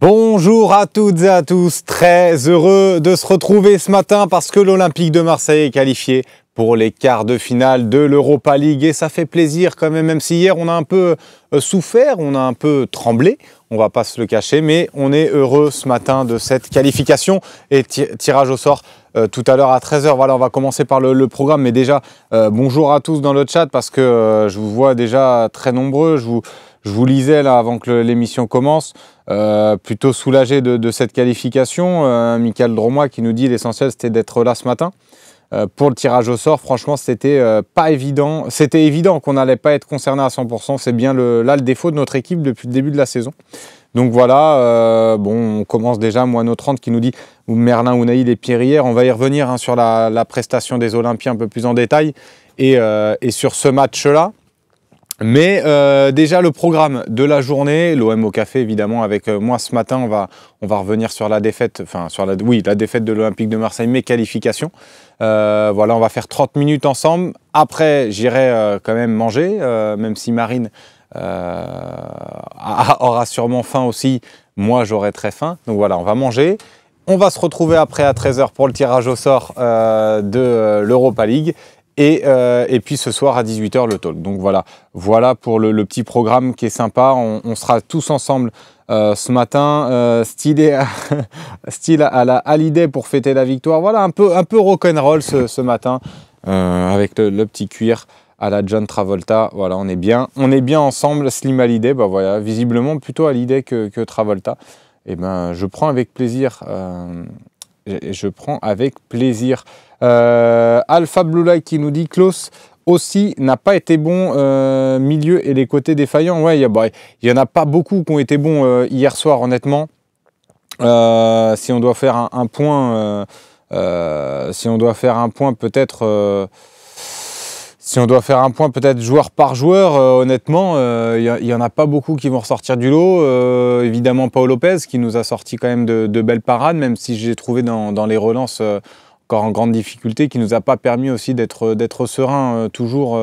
Bonjour à toutes et à tous, très heureux de se retrouver ce matin parce que l'Olympique de Marseille est qualifié pour les quarts de finale de l'Europa League et ça fait plaisir quand même, même si hier on a un peu euh, souffert, on a un peu tremblé, on va pas se le cacher, mais on est heureux ce matin de cette qualification et tirage au sort euh, tout à l'heure à 13h. Voilà, on va commencer par le, programme, mais déjà euh, bonjour à tous dans le chat parce que je vous vois déjà très nombreux, je vous... Je vous lisais là avant que l'émission commence, euh, plutôt soulagé de, cette qualification. Euh, Michael Dromois qui nous dit l'essentiel c'était d'être là ce matin. Euh, pour le tirage au sort, franchement, c'était euh, pas évident. C'était évident qu'on n'allait pas être concerné à 100%. C'est bien là le défaut de notre équipe depuis le début de la saison. Donc voilà, bon, on commence déjà, Moineau 30 qui nous dit ou Merlin, Ounaï, et hier. On va y revenir hein, sur la, prestation des Olympiens un peu plus en détail. et sur ce match-là, mais euh, déjà le programme de la journée, l'OM au café évidemment avec euh, moi ce matin, on va, on va revenir sur la défaite, enfin sur la, oui, la défaite de l'Olympique de Marseille, mes qualifications. Euh, voilà, on va faire 30 minutes ensemble. Après, j'irai quand même manger, même si Marine aura sûrement faim aussi, moi j'aurai très faim. Donc voilà, on va manger. On va se retrouver après à 13h pour le tirage au sort de l'Europa League. Euh, et, puis ce soir à 18h le talk. Donc voilà, voilà pour le, petit programme qui est sympa. On, sera tous ensemble euh, ce matin, euh, stylé style à la pour fêter la victoire. Voilà, un peu, un peu rock'n'roll ce, ce matin avec le, petit cuir à la John Travolta. Voilà, on est bien, on est bien ensemble. Slim Hallyday, bah voilà, visiblement plutôt à que, que Travolta. Et eh ben, je prends avec plaisir je prends avec plaisir. Euh, Alpha Blue Light qui nous dit Klaus aussi n'a pas été bon euh, milieu et les côtés défaillants. Ouais, il n'y bah, en a pas beaucoup qui ont été bons euh, hier soir, honnêtement. si on doit faire un point, si on doit faire un point, peut-être si on doit faire un point peut-être joueur par joueur, euh, honnêtement, il euh, n'y en a pas beaucoup qui vont ressortir du lot. Euh, évidemment, Paolo Lopez qui nous a sorti quand même de, belles parades, même si j'ai trouvé dans, les relances encore en grande difficulté, qui nous a pas permis aussi d'être serein toujours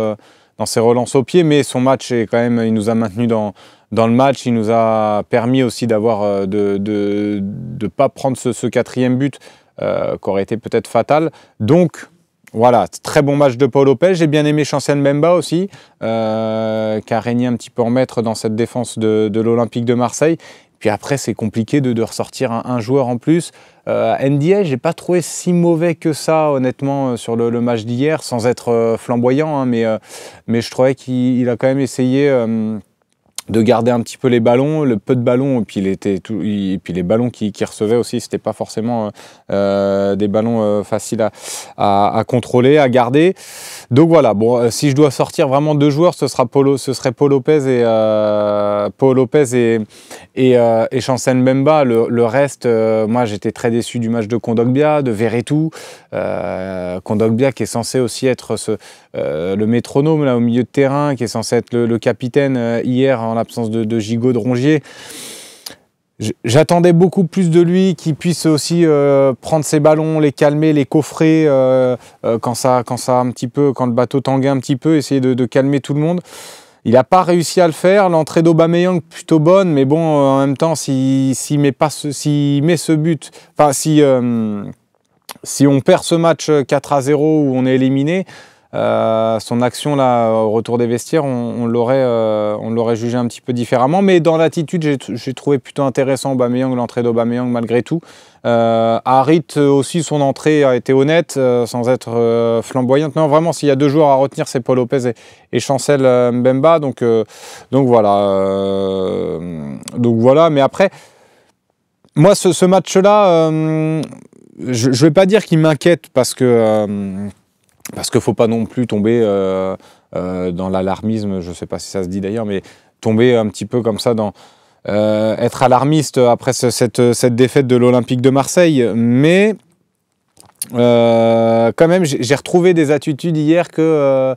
dans ses relances au pied. Mais son match est quand même, il nous a maintenu dans, dans le match, il nous a permis aussi d'avoir de ne pas prendre ce, ce quatrième but qui aurait été peut-être fatal. Donc voilà, très bon match de Paul Lopez. J'ai bien aimé Chancel Memba aussi, euh, qui a régné un petit peu en maître dans cette défense de, l'Olympique de Marseille. Puis après, c'est compliqué de, ressortir un, joueur en plus. Euh, je j'ai pas trouvé si mauvais que ça, honnêtement, euh, sur le, match d'hier, sans être euh, flamboyant, hein, mais, mais je trouvais qu'il a quand même essayé de garder un petit peu les ballons, le peu de ballons, et puis, était les ballons qu'il qui recevait aussi, c'était pas forcément euh, euh, des ballons euh, faciles à, contrôler, à garder. Donc voilà, bon, si je dois sortir vraiment deux joueurs, ce, sera ce serait Paul Lopez et, Paul Lopez et, et, Chancel Mbemba. Le, reste, moi j'étais très déçu du match de Kondogbia, de Verretou. Kondogbia qui est censé aussi être ce, euh, le métronome là au milieu de terrain qui est censé être le, capitaine euh, hier en l'absence de, Gigot de Rongier. J'attendais beaucoup plus de lui, qu'il puisse aussi euh, prendre ses ballons, les calmer, les coffrer quand ça, quand ça un petit peu, quand le bateau tanguait un petit peu, essayer de, calmer tout le monde. Il n'a pas réussi à le faire. L'entrée d'Aubameyang plutôt bonne, mais bon, en même temps, s'il si met pas, si met ce but, enfin si si on perd ce match 4 à 0 où on est éliminé, euh, son action là, au retour des vestiaires, on, on l'aurait euh, jugé un petit peu différemment. Mais dans l'attitude, j'ai trouvé plutôt intéressant Aubameyang, l'entrée d'Aubameyang malgré tout. Euh, Harit aussi, son entrée a été honnête, euh, sans être flamboyante. Non, vraiment, s'il y a deux joueurs à retenir, c'est Paul Lopez et, Chancel Mbemba. Donc, donc voilà. donc voilà. Mais après, moi, ce, ce match-là, je ne vais pas dire qu'il m'inquiète parce que parce qu'il ne faut pas non plus tomber euh, euh, dans l'alarmisme, je ne sais pas si ça se dit d'ailleurs, mais tomber un petit peu comme ça dans, euh, être alarmiste après cette, défaite de l'Olympique de Marseille, mais quand même, j'ai retrouvé des attitudes hier que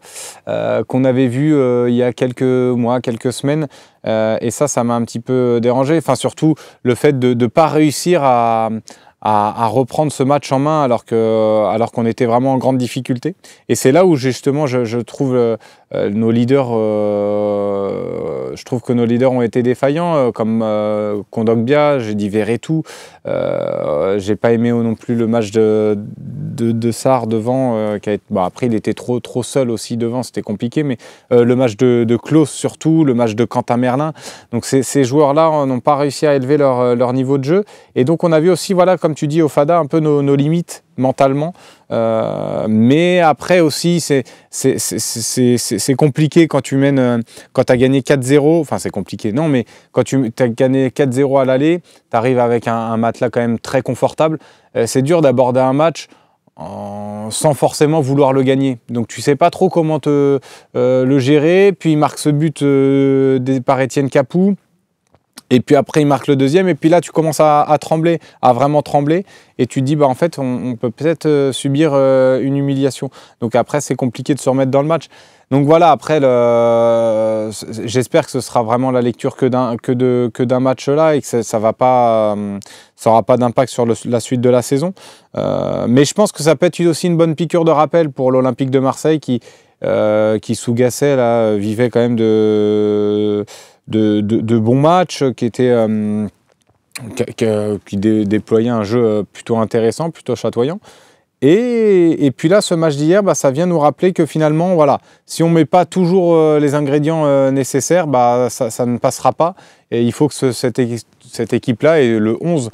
qu'on avait vues il y a quelques mois, quelques semaines, et ça, ça m'a un petit peu dérangé. Enfin, surtout le fait de ne pas réussir à, à, à, reprendre ce match en main alors qu'on alors qu'on était vraiment en grande difficulté. Et c'est là où justement je, je trouve euh, nos leaders, euh, je trouve que nos leaders ont été défaillants, euh, comme Kondogbia, j'ai dit tout. j'ai pas aimé non plus le match de, de, Sarr devant. qui a après, il était trop, trop seul aussi devant, c'était compliqué. Mais le match de, de Klaus surtout, le match de Quentin Merlin. Donc ces, joueurs-là n'ont pas réussi à élever leur, leur, niveau de jeu. Et donc on a vu aussi, voilà, comme tu dis, au FADA, un peu nos, nos limites mentalement. Euh, mais après aussi, c'est compliqué quand tu mènes, euh, quand tu as gagné 4-0, enfin c'est compliqué, non, mais quand tu as gagné 4-0 à l'aller, tu arrives avec un, matelas quand même très confortable. Euh, c'est dur d'aborder un match sans forcément vouloir le gagner. Donc tu sais pas trop comment te, le gérer. Puis il marque ce but par Étienne Capou. Et puis après, il marque le deuxième. Et puis là, tu commences à, trembler, à vraiment trembler. Et tu te dis, bah, en fait, on, peut peut-être euh, subir euh, une humiliation. Donc après, c'est compliqué de se remettre dans le match. Donc voilà, après, le... j'espère que ce sera vraiment la lecture que d'un que que match là et que ça, va pas, euh, ça aura pas d'impact sur la suite de la saison. mais je pense que ça peut être aussi une bonne piqûre de rappel pour l'Olympique de Marseille qui, qui sous Gasset là, vivait quand même de de, bons matchs, qui euh, euh, déployaient qui, un jeu euh, plutôt intéressant, plutôt chatoyant. Et, puis là, ce match d'hier, bah, ça vient nous rappeler que finalement, voilà, si on ne met pas toujours les ingrédients nécessaires, bah, ça, ne passera pas. Et il faut que cette, équipe-là, et le 11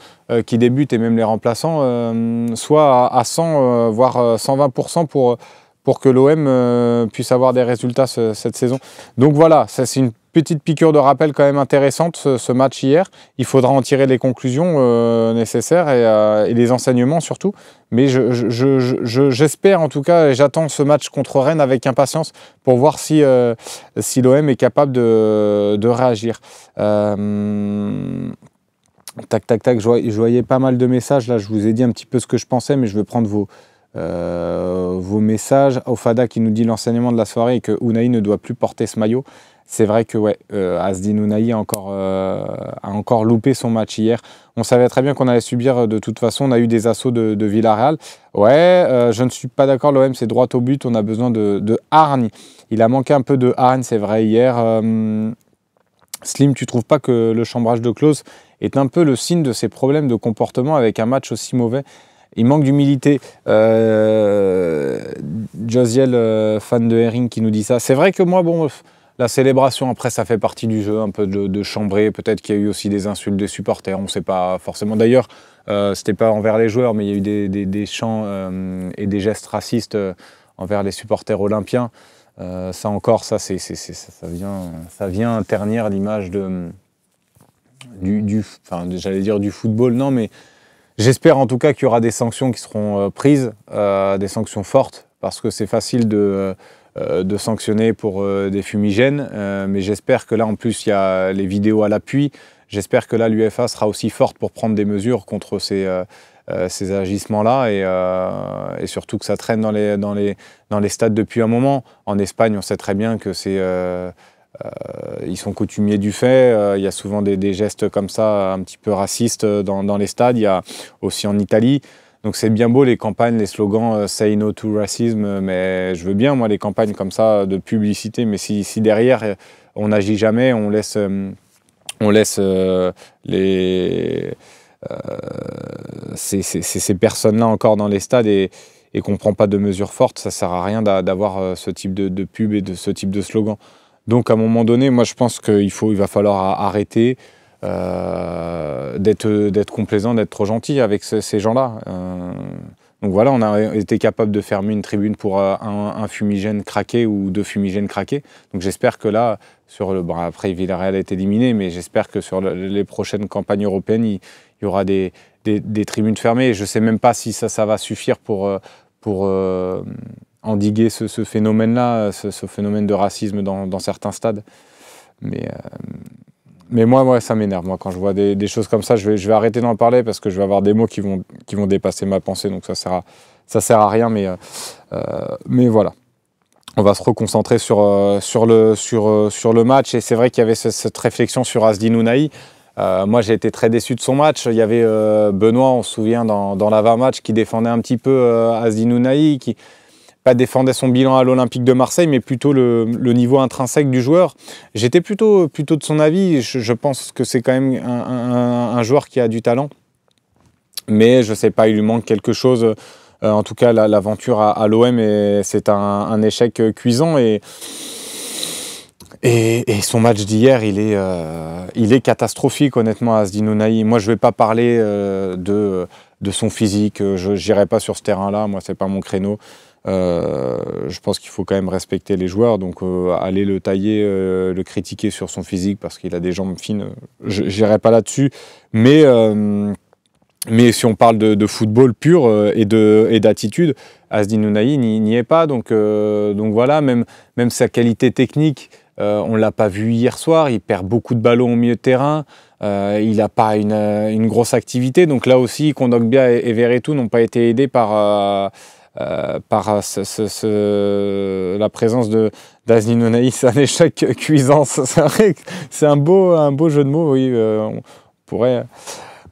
qui débute, et même les remplaçants, soient à, 100, voire 120% pour, pour que l'OM puisse avoir des résultats cette saison. Donc voilà, ça c'est une petite piqûre de rappel quand même intéressante, ce, match hier. Il faudra en tirer les conclusions euh, nécessaires euh, et, les enseignements surtout. Mais j'espère en tout cas, et j'attends ce match contre Rennes avec impatience pour voir si, euh, si l'OM est capable de, réagir. Tac, tac, tac, je voyais, pas mal de messages. Là, je vous ai dit un petit peu ce que je pensais, mais je veux prendre vos, vos messages. Ofada qui nous dit l'enseignement de la soirée et que Unai ne doit plus porter ce maillot c'est vrai que ouais, euh, Asdin a encore, euh, a encore loupé son match hier. On savait très bien qu'on allait subir euh, de toute façon. On a eu des assauts de, Villarreal. Ouais, euh, je ne suis pas d'accord. L'OM, c'est droit au but. On a besoin de, de, hargne. Il a manqué un peu de hargne, c'est vrai, hier. Slim, tu trouves pas que le chambrage de Klose est un peu le signe de ses problèmes de comportement avec un match aussi mauvais il manque d'humilité. Josiel, fan de Herring, qui nous dit ça. C'est vrai que moi, bon, la célébration, après, ça fait partie du jeu, un peu de, chambrer. Peut-être qu'il y a eu aussi des insultes des supporters, on ne sait pas forcément. D'ailleurs, euh, c'était pas envers les joueurs, mais il y a eu des, chants euh, et des gestes racistes euh, envers les supporters olympiens. Euh, ça encore, ça, ça, vient, ça vient ternir l'image de, du, enfin, j'allais dire du football, non, mais j'espère en tout cas qu'il y aura des sanctions qui seront prises, des sanctions fortes, parce que c'est facile de, euh, de sanctionner pour euh, des fumigènes. Euh, mais j'espère que là, en plus, il y a les vidéos à l'appui. J'espère que là, l'UFA sera aussi forte pour prendre des mesures contre ces, agissements-là et, surtout que ça traîne dans les, dans, les, stades depuis un moment. En Espagne, on sait très bien que c'est... ils sont coutumiers du fait, il y a souvent des, gestes comme ça un petit peu racistes dans, dans les stades, il y a aussi en Italie, donc c'est bien beau les campagnes, les slogans euh, Say no to racisme, euh, mais je veux bien moi les campagnes comme ça euh, de publicité, mais si, derrière on n'agit jamais, on laisse, on laisse les, ces, personnes-là encore dans les stades et, qu'on ne prend pas de mesures fortes, ça ne sert à rien d'avoir ce type de, de, pub et de ce type de slogan. Donc à un moment donné, moi je pense qu'il faut, il va falloir arrêter, euh, d'être complaisant, d'être trop gentil avec ces gens-là. Euh, donc voilà, on a été capable de fermer une tribune pour euh, un, fumigène craqué ou deux fumigènes craqués. Donc j'espère que là, sur le, après Villarreal est éliminé, mais j'espère que sur les prochaines campagnes européennes, il, y aura des, tribunes fermées. Je ne sais même pas si ça, va suffire pour, endiguer ce, phénomène-là, ce, phénomène de racisme dans, dans certains stades. Mais mais moi, ça m'énerve. Moi, quand je vois des, choses comme ça, je vais, je vais arrêter d'en parler parce que je vais avoir des mots qui vont, qui vont dépasser ma pensée. Donc ça sert ça sert à rien. Mais, euh, euh, mais voilà. On va se reconcentrer sur, euh, sur, le, sur, sur le match. Et c'est vrai qu'il y avait cette réflexion sur Asdi moi, j'ai été très déçu de son match. Il y avait Benoît, on se souvient, dans, dans l'avant-match, qui défendait un petit peu Asdi qui, pas défendait son bilan à l'Olympique de Marseille, mais plutôt le, niveau intrinsèque du joueur. J'étais plutôt, plutôt de son avis. Je, pense que c'est quand même un, joueur qui a du talent. Mais je sais pas, il lui manque quelque chose. Euh, en tout cas, l'aventure à, à l'OM, c'est un, échec cuisant. Et, et, son match d'hier, il, est, euh, il est catastrophique, honnêtement, à Naï. Moi, je vais pas parler euh, de, de son physique. Je n'irai pas sur ce terrain-là. Moi, c'est pas mon créneau. Euh, je pense qu'il faut quand même respecter les joueurs. Donc, euh, aller le tailler, euh, le critiquer sur son physique parce qu'il a des jambes fines, j'irai pas là-dessus. Mais. Mais si on parle de, football pur et de et d'attitude, Asdin Ounaï n'y est pas. Donc donc voilà, même même sa qualité technique, on l'a pas vu hier soir. Il perd beaucoup de ballons au milieu de terrain. il n'a pas une, une, grosse activité. Donc là aussi, Kondogbia et, et Veretout n'ont pas été aidés par euh, par euh, ce, la présence de Nonaïs, un échec cuisant. C'est un beau, un beau jeu de mots, oui, euh, on, pourrait,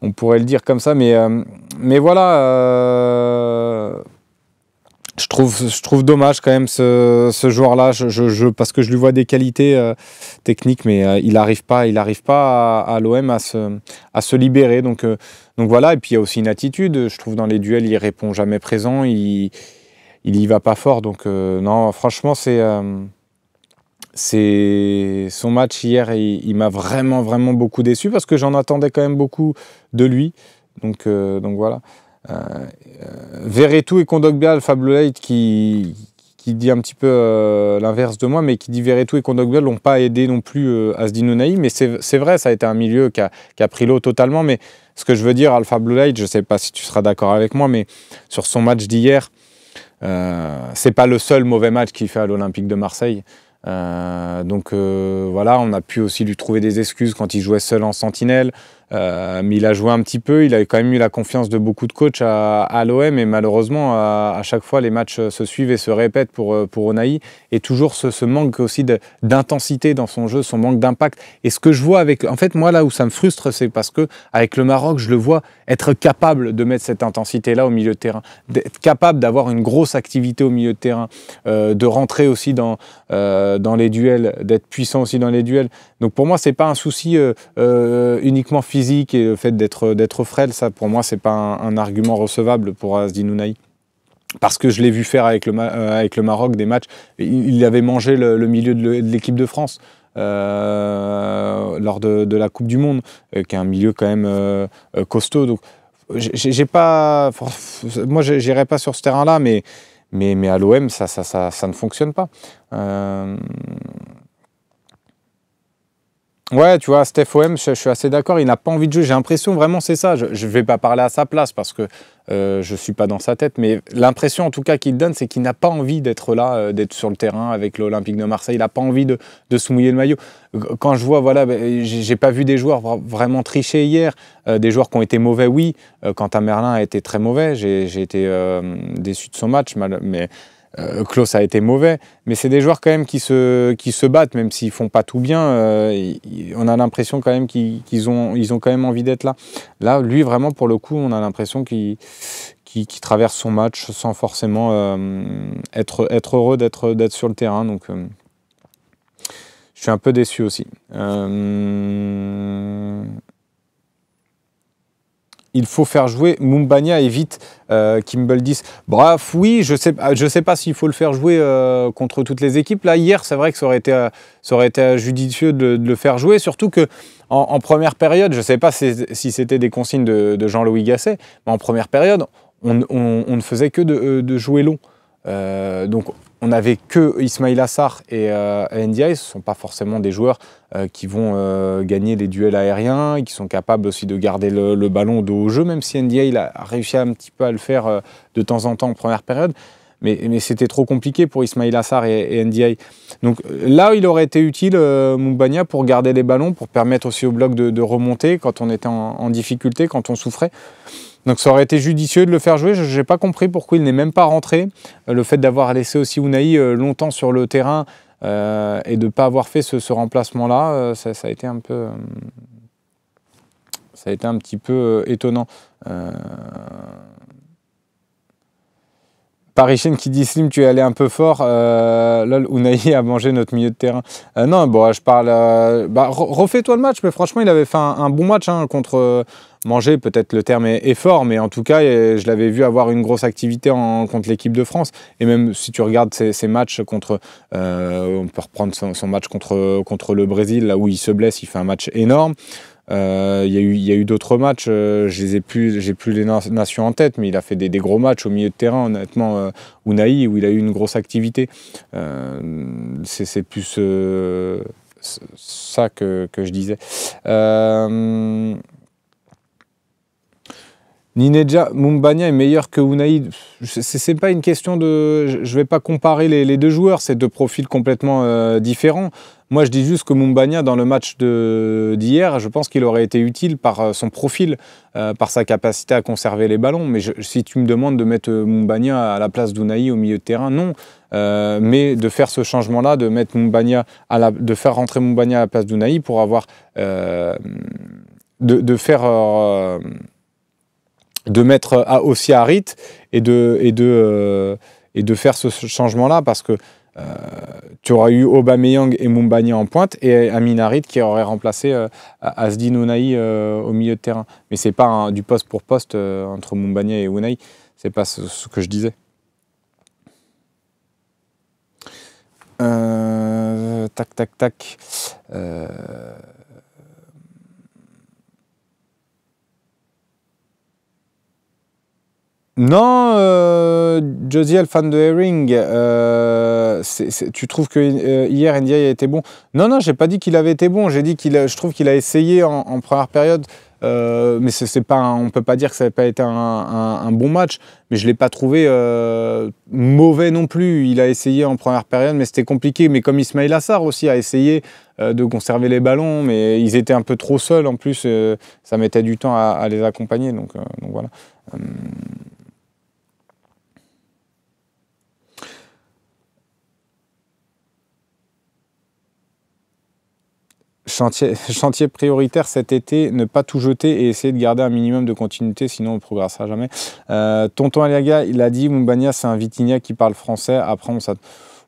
on pourrait le dire comme ça, mais, mais voilà. je trouve, je trouve dommage quand même ce, ce joueur-là, je, je, parce que je lui vois des qualités techniques, mais il n'arrive pas, il arrive pas à, à l'OM à se, à se libérer. Donc donc voilà, et puis il y a aussi une attitude. Je trouve dans les duels, il répond jamais présent, il, il y va pas fort. Donc euh, non, franchement, c'est. Euh, c'est son match hier, il, m'a vraiment vraiment beaucoup déçu parce que j'en attendais quand même beaucoup de lui. Donc, euh, donc voilà. Euh, Verretou et Kondogbia, Blue Light qui, qui dit un petit peu euh, l'inverse de moi, mais qui dit tout et ne l'ont pas aidé non plus euh, à à Asdinounaï. Mais c'est vrai, ça a été un milieu qui a, qui a pris l'eau totalement. Mais ce que je veux dire, Alpha Blue Light, je ne sais pas si tu seras d'accord avec moi, mais sur son match d'hier, euh, c'est pas le seul mauvais match qu'il fait à l'Olympique de Marseille. Euh, donc voilà, on a pu aussi lui trouver des excuses quand il jouait seul en sentinelle. Euh, mais il a joué un petit peu, il a quand même eu la confiance de beaucoup de coachs à, l'OM et malheureusement, à, chaque fois, les matchs se suivent et se répètent pour, euh, pour Onaï. Et toujours ce, manque aussi d'intensité dans son jeu, son manque d'impact. Et ce que je vois avec. En fait, moi, là où ça me frustre, c'est parce que avec le Maroc, je le vois être capable de mettre cette intensité-là au milieu de terrain, d'être capable d'avoir une grosse activité au milieu de terrain, euh, de rentrer aussi dans, dans les duels, d'être puissant aussi dans les duels. Donc pour moi, c'est pas un souci uniquement physique et le fait d'être frêle, ça pour moi c'est pas un, argument recevable pour Asdi parce que je l'ai vu faire avec le, euh, avec le Maroc des matchs. Il avait mangé le, milieu de l'équipe de France euh, lors de, la Coupe du Monde, euh, qui est un milieu quand même costaud. Donc, j'ai pas. Moi, j'irai pas sur ce terrain-là, mais, mais, mais à l'OM, ça ça, ça, ça, ne fonctionne pas. Ouais, tu vois, Steph OM, je, suis assez d'accord, il n'a pas envie de jouer. J'ai l'impression, vraiment, c'est ça. Je ne vais pas parler à sa place parce que euh, je ne suis pas dans sa tête, mais l'impression en tout cas qu'il donne, c'est qu'il n'a pas envie d'être là, euh, d'être sur le terrain avec l'Olympique de Marseille. Il n'a pas envie de, de, se mouiller le maillot. Quand je vois, voilà, bah, j'ai pas vu des joueurs vraiment tricher hier, euh, des joueurs qui ont été mauvais, oui. Quentin Merlin a été très mauvais, j'ai été déçu de son match, mais euh, a été mauvais, mais c'est des joueurs quand même qui se, qui se battent, même s'ils font pas tout bien. Euh, on a l'impression quand même qu'ils ont, ils ont quand même envie d'être là. Là, lui, vraiment, pour le coup, on a l'impression qu'il traverse son match sans forcément euh, être, être heureux d'être sur le terrain. Donc, euh, je suis un peu déçu aussi il faut faire jouer Mumbania et vite euh, Kimball 10. Bref, oui, je sais, ah, je sais pas s'il faut le faire jouer euh, contre toutes les équipes. Là, hier, c'est vrai que ça aurait été, euh, ça aurait été judicieux de, le faire jouer, surtout que en, première période, je sais pas si, c'était des consignes de, Jean-Louis Gasset, mais en première période, on, ne faisait que de, euh, de jouer long. donc on n'avait que Ismail Assar et NDI, euh, Ndiaye. Ce ne sont pas forcément des joueurs euh, qui vont euh, gagner les duels aériens qui sont capables aussi de garder le, ballon de au jeu, même si Ndiaye a réussi un petit peu à le faire de temps en temps en première période. Mais, c'était trop compliqué pour Ismail Assar et, NDI. Ndiaye. Donc là, il aurait été utile, Moubania, pour garder les ballons, pour permettre aussi au bloc de, remonter quand on était en difficulté, quand on souffrait. Donc ça aurait été judicieux de le faire jouer. Je n'ai pas compris pourquoi il n'est même pas rentré. Euh, le fait d'avoir laissé aussi Unai euh, longtemps sur le terrain euh, et de ne pas avoir fait ce, remplacement-là, ça, a été un peu... ça a été un petit peu étonnant. Parisien qui dit Slim, tu es allé un peu fort. Euh, lol, Unai a mangé notre milieu de terrain. non, bon, je parle. Bah, refais-toi le match, mais franchement, il avait fait un, bon match hein, contre, manger, peut-être le terme est, fort, mais en tout cas, euh, je l'avais vu avoir une grosse activité contre l'équipe de France. Et même si tu regardes ses, matchs contre, euh, on peut reprendre son, match contre, contre le Brésil, là où il se blesse, il fait un match énorme. Euh, il y a eu, d'autres matchs, je les ai plus, j'ai plus les nations en tête, mais il a fait des, gros matchs au milieu de terrain, honnêtement, euh, où il a eu une grosse activité. c'est plus ça que, que, je disais. Nineja Mumbania est meilleur que Unai. C'est pas une question de. Je vais pas comparer les, deux joueurs, c'est deux profils complètement euh, différents. Moi, je dis juste que Mumbania, dans le match d'hier, je pense qu'il aurait été utile par euh, son profil, euh, par sa capacité à conserver les ballons. Mais si tu me demandes de mettre Mumbania à la place d'Unai au milieu de terrain, non. mais de faire ce changement-là, de mettre à la, de faire rentrer Mumbania à la place d'Unai pour avoir, de, de, faire de mettre euh, à, aussi à et de, et de, euh, et de faire ce changement-là parce que euh, tu aurais eu Aubameyang et Mumbani en pointe et Amin Harit qui aurait remplacé euh, Asdin Ounaï au milieu de terrain. Mais c'est pas du poste pour poste entre Mumbani et Ounaï, c'est pas ce, que je disais. tac, tac, tac. Non, euh, Josie fan de Herring, euh, tu trouves que euh, hier Ndiaye a été bon Non, non, j'ai pas dit qu'il avait été bon. J'ai dit qu'il, je trouve qu'il a essayé en, première période, euh, mais c'est, pas, on peut pas dire que ça n'avait pas été un, un, un, bon match. Mais je l'ai pas trouvé euh, mauvais non plus. Il a essayé en première période, mais c'était compliqué. Mais comme Ismail Assar aussi a essayé de conserver les ballons, mais ils étaient un peu trop seuls en plus. ça mettait du temps à, à les accompagner, donc, donc voilà. chantier, prioritaire cet été, ne pas tout jeter et essayer de garder un minimum de continuité, sinon on ne progressera jamais. Euh, tonton Aliaga, il a dit Mumbania, c'est un Vitinia qui parle français. Après,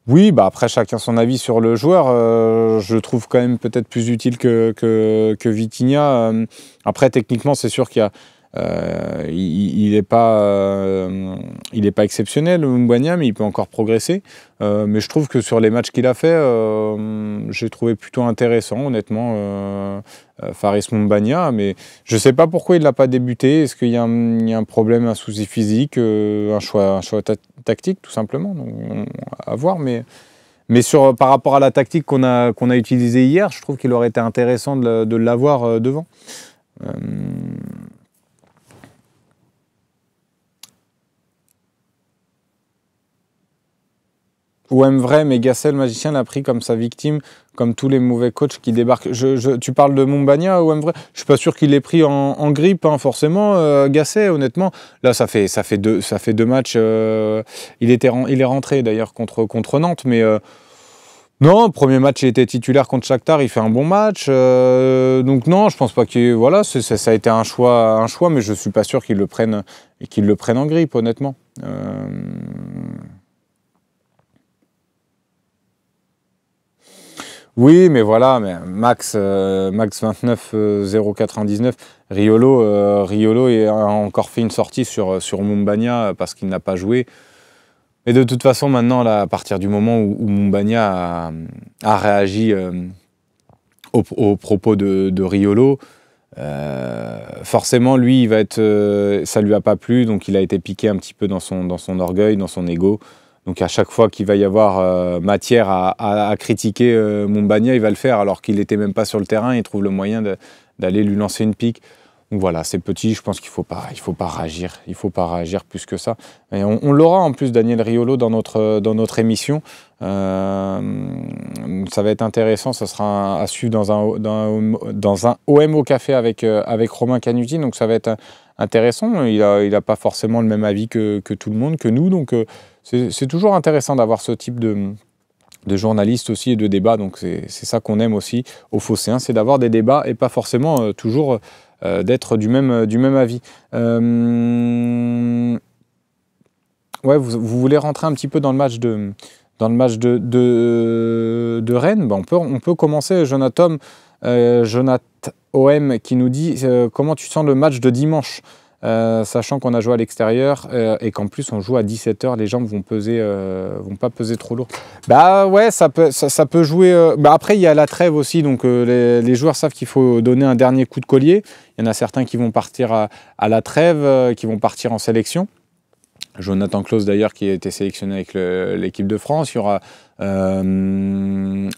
Oui, bah après chacun son avis sur le joueur. Euh, je trouve quand même peut-être plus utile que, que, euh, après, techniquement, c'est sûr qu'il y a euh, il n'est euh, pas, exceptionnel il mais pas exceptionnel, il peut encore progresser. Euh, mais je trouve que sur les matchs qu'il a fait, j'ai trouvé plutôt intéressant, honnêtement, Faris Mbanya. Mais je ne sais pas pourquoi il l'a pas débuté. Est-ce qu'il y, a un problème, un souci physique, un choix, choix tactique, tout simplement À voir. Mais, mais sur, par rapport à la tactique qu'on a, qu'on a utilisée hier, je trouve qu'il aurait été intéressant de, de l'avoir devant. ou vrai, mais Gasset, le magicien, l'a pris comme sa victime, comme tous les mauvais coachs qui débarquent. tu parles de Mumbania ou M vrai Je suis pas sûr qu'il l'ait pris en, grippe, hein, forcément, euh, Gasset, honnêtement. Là, ça fait, ça fait, deux, ça fait deux matchs. Euh, il, était, il est rentré d'ailleurs contre, contre Nantes, mais. Euh, non, premier match, il était titulaire contre Shakhtar, il fait un bon match. donc non, je pense pas qu'il voilà, ça a été un choix, un choix, mais je suis pas sûr qu'il le prennent, qu'ils le prennent en grippe, honnêtement. Oui, mais voilà, mais max, euh, max 29 099. Euh, Riolo, a euh, encore fait une sortie sur, sur Mumbania parce qu'il n'a pas joué. Et de toute façon, maintenant, à partir du moment où, où a, réagi aux, propos de, Riolo, forcément, lui, il va être, ça lui a pas plu, donc il a été piqué un petit peu dans son, dans son orgueil, dans son ego. Donc à chaque fois qu'il va y avoir euh, matière à, critiquer euh, il va le faire, alors qu'il n'était même pas sur le terrain, il trouve le moyen d'aller lui lancer une pique. Donc voilà, c'est petit, je pense qu'il ne faut, pas, il faut pas réagir, il faut pas réagir plus que ça. Et on, l'aura en plus, Daniel Riolo, dans notre, dans notre émission. Euh, ça va être intéressant, ça sera à suivre dans un, dans, un, OM au café avec, euh, avec Romain Canuti, donc ça va être intéressant. Il n'a il a pas forcément le même avis que, tout le monde, que nous. Donc, euh, c'est toujours intéressant d'avoir ce type de, de journalistes aussi et de débat Donc, c'est ça qu'on aime aussi aux Phocéens, c'est d'avoir des débats et pas forcément euh, toujours euh, d'être du même, du même avis. Ouais, vous, voulez rentrer un petit peu dans le match de, dans le match de, de, de Rennes ben, on, peut, on peut commencer, Jonathan. Jonathan OM qui nous dit euh, comment tu sens le match de dimanche euh, sachant qu'on a joué à l'extérieur euh, et qu'en plus on joue à 17h, les jambes vont peser, vont pas peser trop lourd. Bah ouais, ça peut, ça, peut jouer. Bah, après, il y a la trêve aussi, donc les, joueurs savent qu'il faut donner un dernier coup de collier. Il y en a certains qui vont partir à, la trêve, qui vont partir en sélection. Jonathan Klaus d'ailleurs qui a été sélectionné avec l'équipe de France. Il y aura Asdin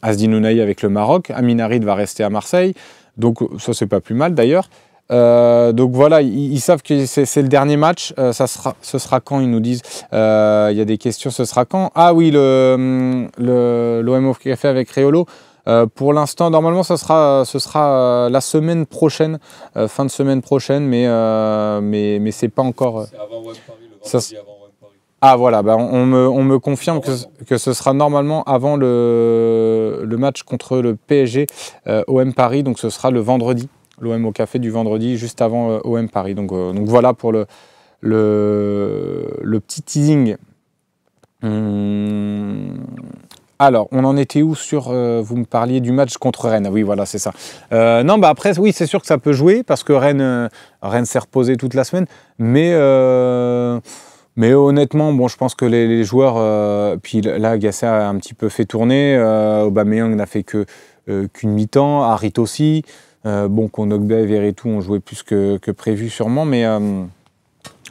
avec le Maroc. Aminarid va rester à Marseille. Donc ça, c'est pas plus mal d'ailleurs. Euh, donc voilà, ils, savent que c'est le dernier match. Euh, ça sera, ce sera quand Ils nous disent. Euh, il y a des questions. Ce sera quand Ah oui, le l'OM fait avec Réolo. pour l'instant, normalement, sera, ce sera la semaine prochaine, fin de semaine prochaine, mais mais mais c'est pas encore. C'est avant le vendredi ah voilà, bah, on, me, confirme que, ce sera normalement avant le, match contre le PSG euh, OM Paris, donc ce sera le vendredi, l'OM au café du vendredi, juste avant euh, OM Paris. Euh, donc, voilà pour le, petit teasing. Hum, alors, on en était où sur, vous me parliez du match contre Rennes, oui voilà c'est ça. non, bah après oui c'est sûr que ça peut jouer parce que Rennes, Rennes s'est reposé toute la semaine, mais... Mais honnêtement, bon, je pense que les, joueurs, euh, puis là, Gasset a un petit peu fait tourner. Euh, Aubameyang n'a fait que euh, qu'une mi-temps, Harit aussi. Euh, bon, Konogbe et tout ont joué plus que, prévu sûrement, mais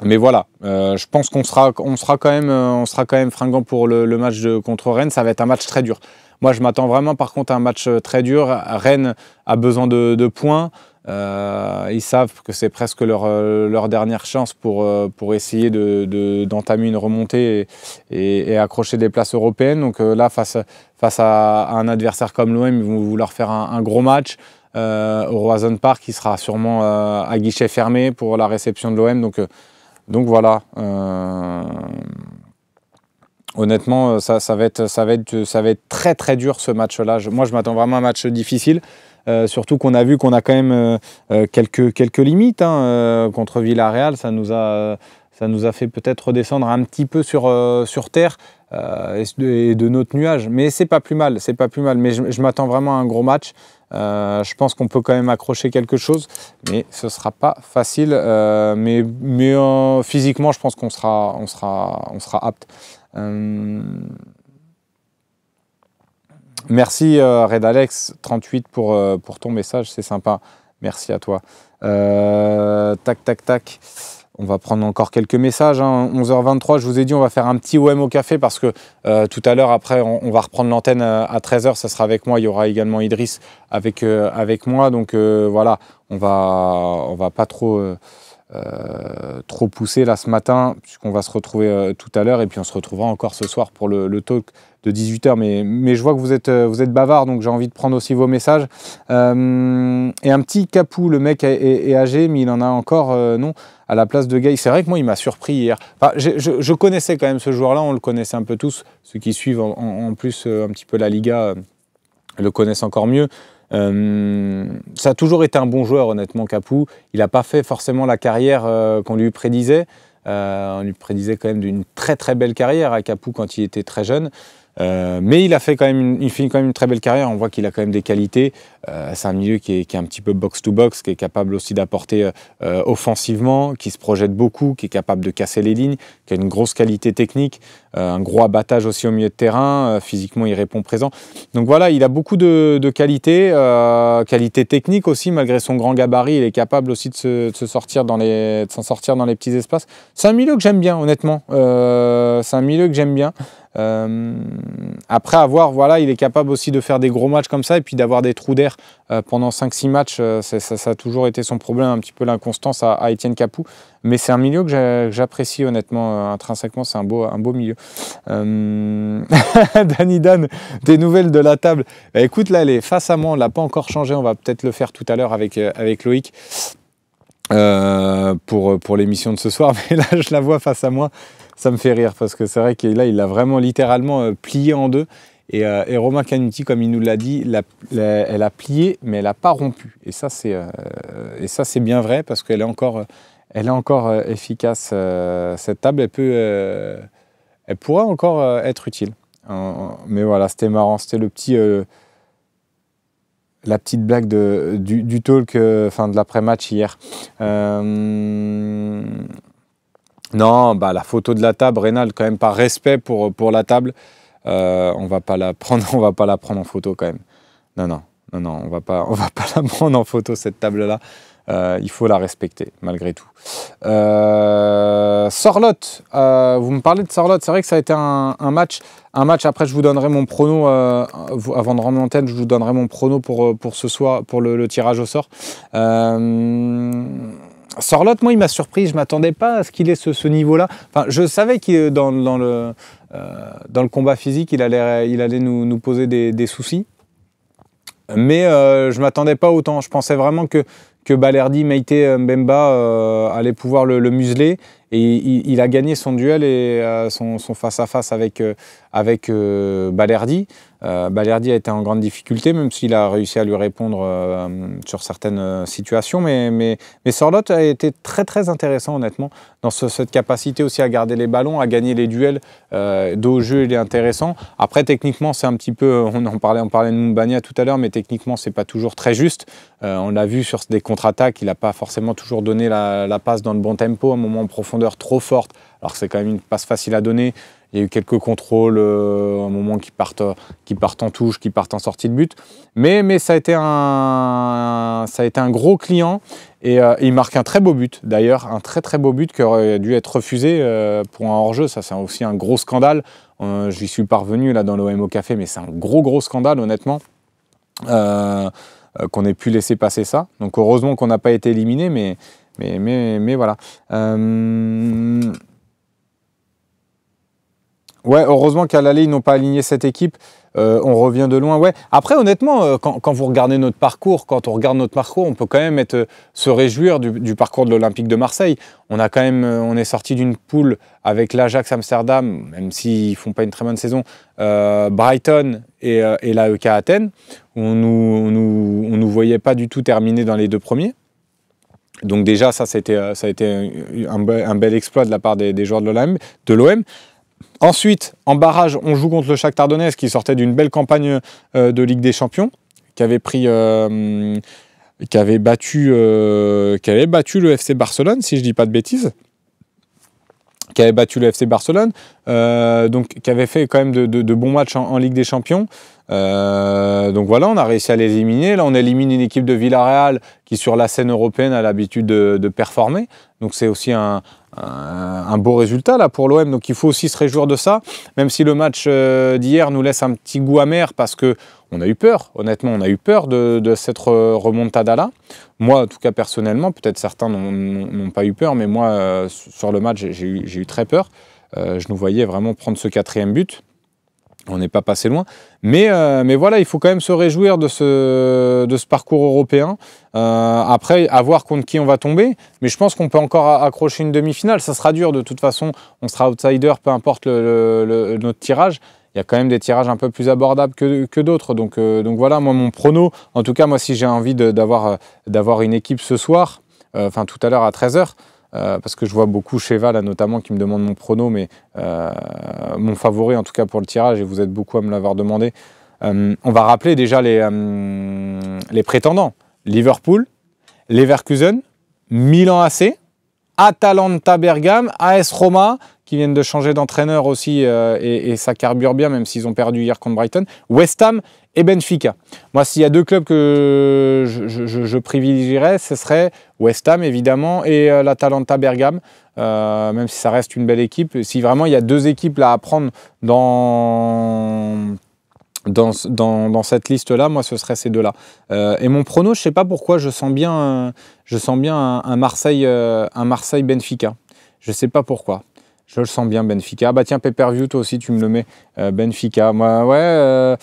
mais voilà. je pense qu'on sera on sera quand même on sera quand même fringant pour le, match contre Rennes. Ça va être un match très dur. Moi, je m'attends vraiment, par contre, à un match très dur. Rennes a besoin de points. Euh, ils savent que c'est presque leur, euh, dernière chance pour, euh, pour essayer d'entamer une remontée et, accrocher des places européennes. Donc là, face, à un adversaire comme l'OM, ils vont vouloir faire un, gros match. au Roison Park, qui sera sûrement à guichet fermé pour la réception de l'OM. Donc, donc voilà. honnêtement, ça, va être, ça, va ça va être très très dur ce match-là. Moi, je m'attends vraiment à un match difficile. Euh, surtout qu'on a vu qu'on a quand même euh, euh, quelques, quelques limites hein, contre Villarreal. Ça nous a, ça nous a fait peut-être redescendre un petit peu sur, sur terre et, de, notre nuage. Mais c'est pas plus mal, c'est pas plus mal. Mais je, m'attends vraiment à un gros match. je pense qu'on peut quand même accrocher quelque chose, mais ce sera pas facile. mais, mais physiquement, je pense qu'on sera, on sera, on sera apte. Merci euh, Red Alex 38 pour, euh, pour ton message, c'est sympa. Merci à toi. Euh, tac, tac, tac. On va prendre encore quelques messages. 11h23, hein. je vous ai dit, on va faire un petit OM au café parce que tout à l'heure, après, on, va reprendre l'antenne à 13h. Ça sera avec moi. Il y aura également Idriss avec, avec moi. Donc voilà, on va, on va pas trop. Euh, trop poussé là ce matin, puisqu'on va se retrouver euh, tout à l'heure, et puis on se retrouvera encore ce soir pour le, talk de 18h. Mais, mais, je vois que vous êtes, euh, vous êtes bavard, donc j'ai envie de prendre aussi vos messages. et un petit capou, le mec est, âgé, mais il en a encore, non, à la place de Gay. C'est vrai que moi, il m'a surpris hier. je, connaissais quand même ce joueur-là, on le connaissait un peu tous, ceux qui suivent en plus un petit peu la Liga le connaissent encore mieux. Euh, ça a toujours été un bon joueur, honnêtement, Capou. Il n'a pas fait forcément la carrière euh, qu'on lui prédisait. Euh, on lui prédisait quand même d'une très très belle carrière à Capou quand il était très jeune. mais il a fait quand même il fait quand même une très belle carrière. On voit qu'il a quand même des qualités. Euh, c'est un milieu qui est, un petit peu box-to-box, qui est capable aussi d'apporter euh, offensivement, qui se projette beaucoup, qui est capable de casser les lignes, qui a une grosse qualité technique, euh, un gros abattage aussi au milieu de terrain, physiquement il répond présent. Donc voilà, il a beaucoup de, de qualités, qualité technique aussi, malgré son grand gabarit, il est capable aussi de se, sortir dans les, s'en sortir dans les petits espaces. C'est un milieu que j'aime bien, honnêtement. c'est un milieu que j'aime bien. après avoir, voilà, il est capable aussi de faire des gros matchs comme ça et puis d'avoir des trous d'air euh, pendant 5-6 matchs. Euh, ça, a toujours été son problème, un petit peu l'inconstance à, Etienne Capou. Mais c'est un milieu que j'apprécie honnêtement, euh, intrinsèquement, c'est un beau, un beau milieu. Euh... Danny Dan, des nouvelles de la table. Bah, écoute, là, elle est face à moi, on ne l'a pas encore changé, on va peut-être le faire tout à l'heure avec, avec Loïc. pour, pour l'émission de ce soir, mais là je la vois face à moi, ça me fait rire parce que c'est vrai qu'il là il l'a vraiment littéralement plié en deux et, euh, et, Romain Canuti, comme il nous l'a dit, elle a plié, mais elle n'a pas rompu. Euh, et ça, c'est bien vrai parce qu'elle est encore, euh, elle est encore efficace. cette table, elle, peut, elle pourrait encore être utile. mais voilà, c'était marrant. C'était le petit. la petite blague de, du, talk, de l'après-match hier. non, bah, la photo de la table, Rénal, quand même par respect pour, pour la table, euh, on va pas la prendre, on va pas la prendre en photo quand même. Non, non, non, non, on va pas, on va pas la prendre en photo cette table-là. Euh, il faut la respecter malgré tout. Euh, Sorlotte, euh, vous me parlez de Sorlotte, c'est vrai que ça a été un, match. Un match, après je vous donnerai mon prono, avant de rendre l'antenne, je vous donnerai mon prono pour, pour ce soir, pour le, tirage au sort. Sorlotte, moi, il m'a surpris. Je m'attendais pas à ce qu'il ait ce, niveau-là. Enfin, je savais qu'il est dans, le euh, dans le combat physique, il allait, il allait nous, poser des, soucis. Mais euh, je ne m'attendais pas autant. Je pensais vraiment que, que Balerdi, Meite, Mbemba euh, allaient pouvoir le, museler. Et il, a gagné son duel et euh, son, face-à-face avec, avec euh, Balerdi. Euh, Balerdi a été en grande difficulté, même s'il a réussi à lui répondre euh, sur certaines situations. Mais, mais, a été très très intéressant, honnêtement, dans cette capacité aussi à garder les ballons, à gagner les duels. dos au jeu, il est intéressant. Après, techniquement, c'est un petit peu. On en parlait, on parlait de Mumbania tout à l'heure, mais techniquement, c'est pas toujours très juste. on l'a vu sur des contre-attaques, il n'a pas forcément toujours donné la, passe dans le bon tempo, un moment en profondeur trop forte. Alors c'est quand même une passe facile à donner. Il y a eu quelques contrôles, euh, un moment qui partent, qui partent en touche, qui partent en sortie de but. Mais, mais ça, a été un, ça a été un gros client et euh, il marque un très beau but, d'ailleurs, un très très beau but qui aurait dû être refusé euh, pour un hors-jeu. Ça, c'est aussi un gros scandale. J'y suis parvenu là dans l'OM au café, mais c'est un gros gros scandale, honnêtement. qu'on ait pu laisser passer ça. Donc heureusement qu'on n'a pas été éliminé, mais, mais, mais, mais voilà. Ouais, heureusement qu'à l'aller, ils n'ont pas aligné cette équipe. Euh, on revient de loin. Ouais. Après, honnêtement, euh, quand, vous regardez notre parcours, quand on regarde notre parcours, on peut quand même euh, se réjouir du, parcours de l'Olympique de Marseille. On a quand même, on est sorti d'une poule avec l'Ajax Amsterdam, même s'ils ne font pas une très bonne saison, Brighton et, et l'AEK Athènes. On nous, on nous, voyait pas du tout terminer dans les deux premiers. Donc déjà, ça, ça a été un, bel exploit de la part des, des joueurs de l'OM. Ensuite, en barrage, on joue contre le Shakhtar Donetsk qui sortait d'une belle campagne euh, de Ligue des Champions, qui avait euh, euh, battu, le FC Barcelone, si je dis pas de bêtises, qui avait battu le FC Barcelone, donc qui avait fait quand même de, bons matchs en Ligue des Champions. Euh, donc voilà, on a réussi à les éliminer Là, on élimine une équipe de Villarreal qui, sur la scène européenne, a l'habitude de, de, performer. Donc c'est aussi un, un, beau résultat là pour l'OM. Donc il faut aussi se réjouir de ça, même si le match euh, d'hier nous laisse un petit goût amer parce que on a eu peur. Honnêtement, on a eu peur de, de cette remontada là. Moi, en tout cas personnellement, peut-être certains n'ont pas eu peur, mais moi, euh, sur le match, j'ai eu, eu, très peur. je nous voyais vraiment prendre ce quatrième but on n'est pas passé loin. Euh, mais, voilà, il faut quand même se réjouir de ce, de ce parcours européen. Euh, après, à voir contre qui on va tomber. Mais je pense qu'on peut encore accrocher une demi-finale. Ça sera dur, de toute façon, on sera outsider, peu importe notre tirage. Il y a quand même des tirages un peu plus abordables que, d'autres. Donc, euh, donc voilà, moi, mon prono, en tout cas, moi, si j'ai envie d'avoir une équipe ce soir, enfin tout à l'heure à 13h, euh, parce que je vois beaucoup chez Val, notamment qui me demande mon prono, mais euh, mon favori en tout cas pour le tirage, et vous êtes beaucoup à me l'avoir demandé. Euh, on va rappeler déjà les, prétendants. Liverpool, Leverkusen, Milan AC, Atalanta Bergame, AS Roma, qui viennent de changer d'entraîneur aussi, et, et, ça carbure bien, même s'ils ont perdu hier contre Brighton, West Ham et Benfica. Moi, s'il y a deux clubs que je, privilégierais, ce serait West Ham, évidemment, et euh, l'Atalanta Bergame, euh, même si ça reste une belle équipe. Si vraiment il y a deux équipes à prendre dans, dans, cette liste-là, moi, ce serait ces deux-là. Euh, et mon prono, je ne sais pas pourquoi, je sens bien, un, je sens bien un, Marseille, un Marseille-Benfica. Je ne sais pas pourquoi. Je le sens bien, Benfica. bah tiens, pay toi aussi, tu me le mets, Benfica. Moi, ouais...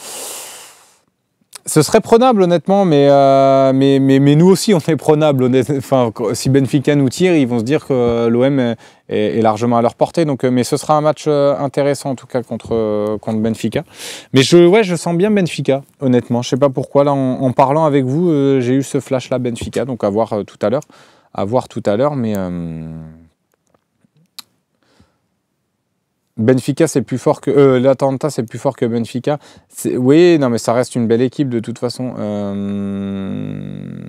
Ce serait prenable honnêtement, euh, mais, mais, mais, nous aussi on fait prenable. Enfin, si Benfica nous tire, ils vont se dire que euh, l'OM est, largement à leur portée. Donc, euh, mais ce sera un match intéressant en tout cas contre, contre Benfica. Mais je, ouais, je sens bien Benfica, honnêtement. Je sais pas pourquoi. Là, en, parlant avec vous, j'ai eu ce flash là Benfica. Donc à voir tout à l'heure. À voir tout à l'heure, mais. Benfica, c'est plus fort que. Euh, L'Atlanta, c'est plus fort que Benfica. Oui, non, mais ça reste une belle équipe de toute façon. Euh.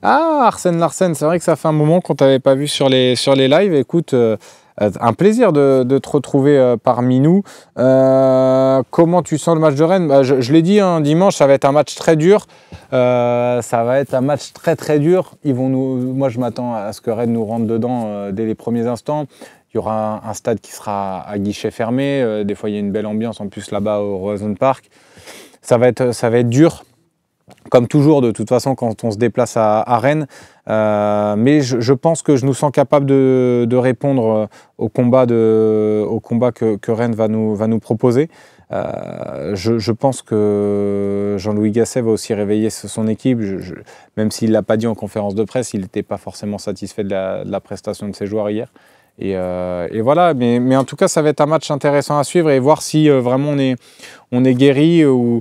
Ah, Arsène Larsen, c'est vrai que ça fait un moment qu'on t'avait pas vu sur les, sur les lives. Écoute, euh, euh, un plaisir de, te retrouver euh, parmi nous. Euh, comment tu sens le match de Rennes bah, Je, l'ai dit, hein, dimanche, ça va être un match très dur. ça va être un match très très dur. Ils vont nous, moi, je m'attends à ce que Rennes nous rentre dedans dès les premiers instants. Il y aura un, stade qui sera à guichet fermé. des fois, il y a une belle ambiance en plus là-bas au Roison Park. Ça va, être, dur, comme toujours de toute façon quand on se déplace à Rennes. Euh, mais je, pense que je nous sens capable de, répondre euh, au combat, de, au combat que, que, Rennes va nous, va nous proposer. Euh, je, pense que Jean-Louis Gasset va aussi réveiller son équipe. même s'il ne l'a pas dit en conférence de presse, il n'était pas forcément satisfait de la prestation de ses joueurs hier. Euh, et, voilà, mais, en tout cas, ça va être un match intéressant à suivre et voir si euh, vraiment on est, on est guéri ou,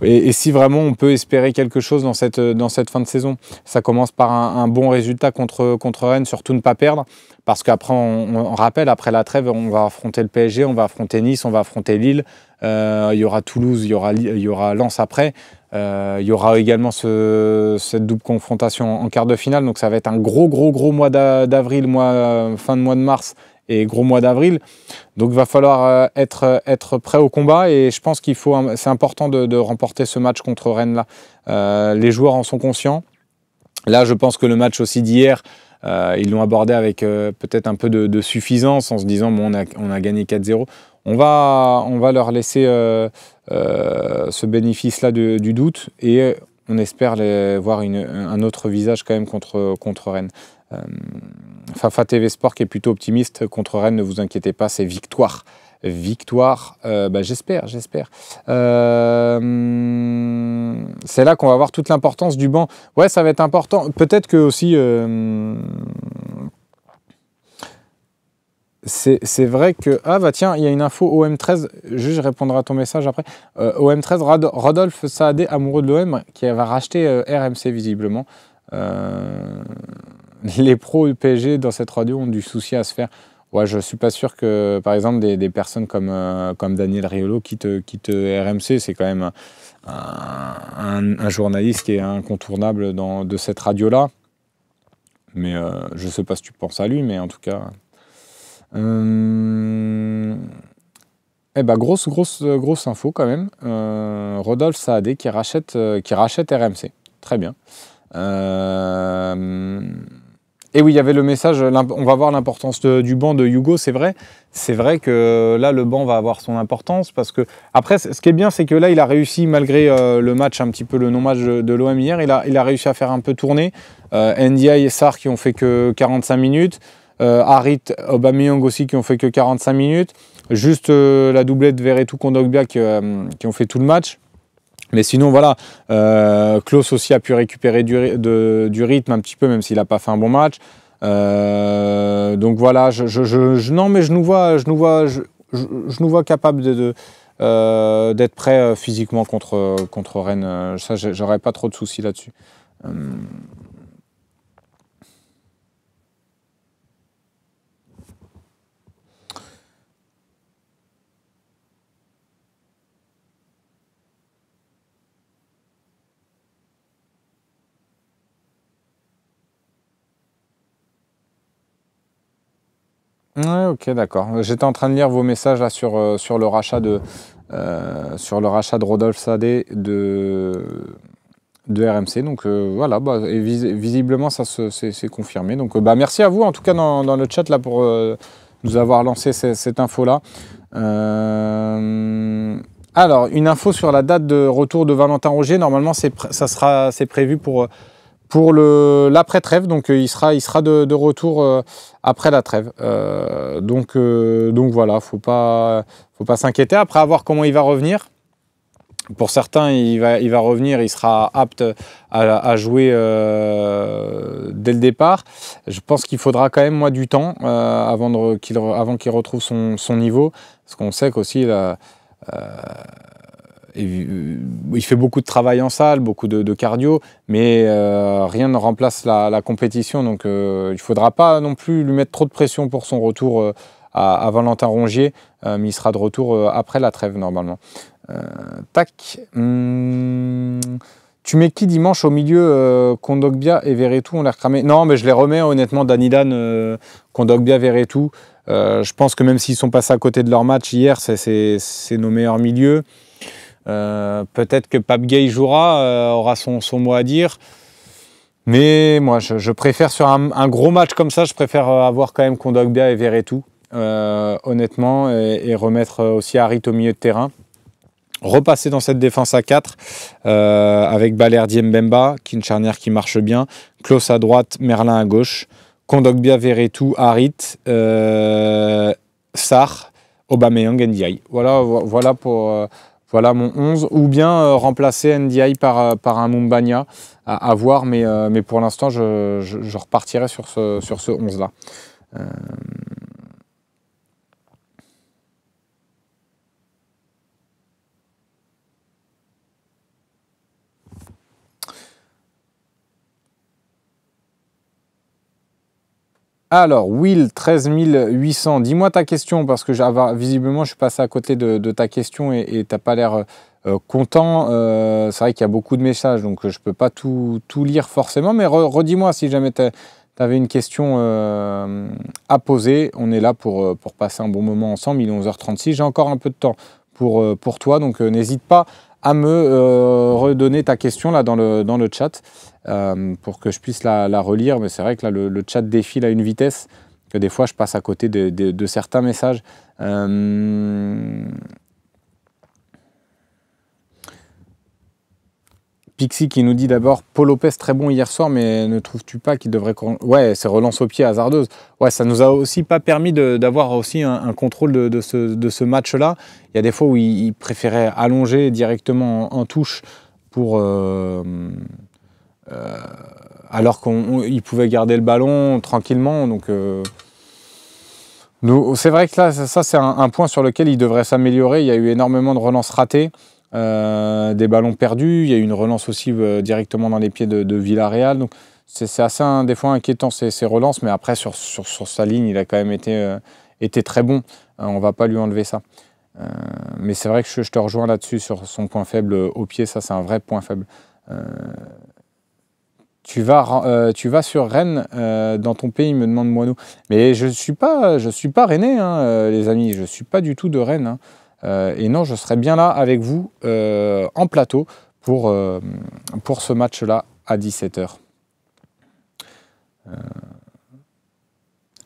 et, si vraiment on peut espérer quelque chose dans cette, dans cette fin de saison. Ça commence par un, bon résultat contre, contre Rennes, surtout ne pas perdre, parce qu'après, on, rappelle, après la trêve, on va affronter le PSG, on va affronter Nice, on va affronter Lille, euh, il y aura Toulouse, il y aura, y aura Lens après. Euh, il y aura également cette double confrontation en quart de finale, donc ça va être un gros, gros, gros mois d'avril, euh, fin de mois de mars et gros mois d'avril. Donc il va falloir euh, être, être prêt au combat et je pense qu'il faut, c'est important de, remporter ce match contre Rennes là. les joueurs en sont conscients. Là, je pense que le match aussi d'hier euh, ils l'ont abordé avec euh, peut-être un peu de, suffisance en se disant bon, on a, on a gagné 4-0. On va, leur laisser euh, ce bénéfice-là du, doute et on espère les, voir un autre visage quand même contre, contre Rennes. Fafa TV Sport qui est plutôt optimiste contre Rennes, ne vous inquiétez pas, c'est victoire victoire. Euh, bah, j'espère, j'espère. Euh, c'est là qu'on va voir toute l'importance du banc. Ouais, ça va être important. Peut-être que aussi. Euh, c'est vrai que. Ah, bah tiens, il y a une info OM13. Juste, je répondrai à ton message après. OM13, Rodolphe Saadé, amoureux de l'OM, qui va racheter RMC visiblement. les pros du PSG dans cette radio ont du souci à se faire. Ouais, je suis pas sûr que, par exemple, des, personnes comme, euh, comme Daniel Riolo quittent, RMC. C'est quand même un, journaliste qui est incontournable dans, de cette radio-là. Mais je euh, je sais pas si tu penses à lui, mais en tout cas. Euh, eh ben, grosse, grosse, grosse info quand même. Rodolphe Saadé qui rachète, qui rachète RMC. Très bien. Euh et oui, il y avait le message, on va voir l'importance du banc de Hugo, c'est vrai. C'est vrai que là, le banc va avoir son importance parce que, après, ce qui est bien, c'est que là, il a réussi, malgré euh, le match, un petit peu le non-match de, l'OM hier, il a, il a, réussi à faire un peu tourner. Euh, et Sar qui ont fait que 45 minutes. Euh, Harit, Aubameyang aussi qui ont fait que 45 minutes. Juste euh, la doublette veretout Kondogbia qui ont fait tout le match. Mais sinon, voilà, euh, Klaus aussi a pu récupérer du, du rythme un petit peu, même s'il n'a pas fait un bon match. Euh, donc voilà, je, non, mais je nous vois, je nous vois, je, nous vois capable de, euh, d'être prêt euh, physiquement contre, contre Rennes. Ça, j'aurais pas trop de soucis là-dessus. ok, d'accord. J'étais en train de lire vos messages sur, euh, sur le rachat de euh, sur le rachat de Rodolphe Sadé de de RMC. Donc euh, voilà, bah, et visiblement ça c'est confirmé. Donc bah merci à vous en tout cas dans, le chat là pour nous avoir lancé cette info là. Alors une info sur la date de retour de Valentin Roger. Normalement ça sera c'est prévu pour pour l'après-trêve. Donc euh, il sera, il sera de, retour euh, après la trêve. Euh, donc, donc voilà, faut pas, faut pas s'inquiéter. Après, avoir comment il va revenir. Pour certains, il va, il va revenir, il sera apte à, jouer dès le départ. Je pense qu'il faudra quand même, moi, du temps avant qu'il avant qu'il retrouve son, niveau. Parce qu'on sait qu'aussi, euh, euh, il fait beaucoup de travail en salle, beaucoup de, cardio, mais euh, rien ne remplace la, compétition. Donc euh, il ne faudra pas non plus lui mettre trop de pression pour son retour à, Valentin Rongier, mais il sera de retour après la trêve normalement. tac. Hmm. tu mets qui dimanche au milieu Kondogbia et Verretou On l'a recramé Non, mais je les remets honnêtement. Danidan, Kondogbia, Verretou. je pense que même s'ils sont passés à côté de leur match hier, c'est nos meilleurs milieux. Euh, peut-être que Pape Gay jouera, euh, aura son, mot à dire. Mais moi, je, préfère sur un, gros match comme ça, je préfère euh, avoir quand même Kondogbia et Verretou, honnêtement, et, remettre aussi Harit au milieu de terrain. Repasser dans cette défense à 4 avec Balerdi Mbemba, qui qui marche bien, Klaus à droite, Merlin à gauche, Kondogbia, Verretou, Harit, Sar, Aubameyang, Ndiaye. Voilà, voilà pour voilà mon 11. Ou bien euh, remplacer NDI par, euh, par un Mumbania à, voir. Mais, euh, mais pour l'instant, je, je, repartirai sur ce, sur ce 11-là. Alors, Will, 13800, dis-moi ta question, parce que visiblement, je suis passé à côté de, ta question et tu n'as pas l'air euh, content. Euh, c'est vrai qu'il y a beaucoup de messages, donc euh, je ne peux pas tout, lire forcément, mais redis-moi si jamais tu avais une question à poser. On est là pour, passer un bon moment ensemble, il est 11h36, j'ai encore un peu de temps pour, toi, donc n'hésite pas à me redonner ta question là dans le chat. Euh, pour que je puisse la, relire. Mais c'est vrai que là, le, chat défile à une vitesse que des fois, je passe à côté de, certains messages. Euh, Pixie qui nous dit d'abord Paul Lopez très bon hier soir, mais ne trouves-tu pas qu'il devrait. Ouais, c'est relance au pied hasardeuse. Ouais, ça nous a aussi pas permis d'avoir aussi un, contrôle de, ce, de ce match-là. Il y a des fois où il, préférait allonger directement en, en touche pour. Euh euh, alors qu'il pouvait garder le ballon tranquillement. Donc, euh, c'est vrai que là, ça, c'est un, point sur lequel il devrait s'améliorer. Il y a eu énormément de relances ratées, euh, des ballons perdus. Il y a eu une relance aussi directement dans les pieds de, Villarreal. Donc c'est assez un, des fois inquiétant ces, relances, mais après sur, sa ligne, il a quand même été, très bon. on va pas lui enlever ça. mais c'est vrai que je, je te rejoins là-dessus sur son point faible au pied. Ça, c'est un vrai point faible tu vas, euh, tu vas sur Rennes, euh, dans ton pays, me demande Moineau. Mais je ne suis, pas, je pas rennais, hein, euh, les amis, je ne suis pas du tout de Rennes. Hein. et non, je serai bien là avec vous en plateau pour, pour ce match-là à 17h.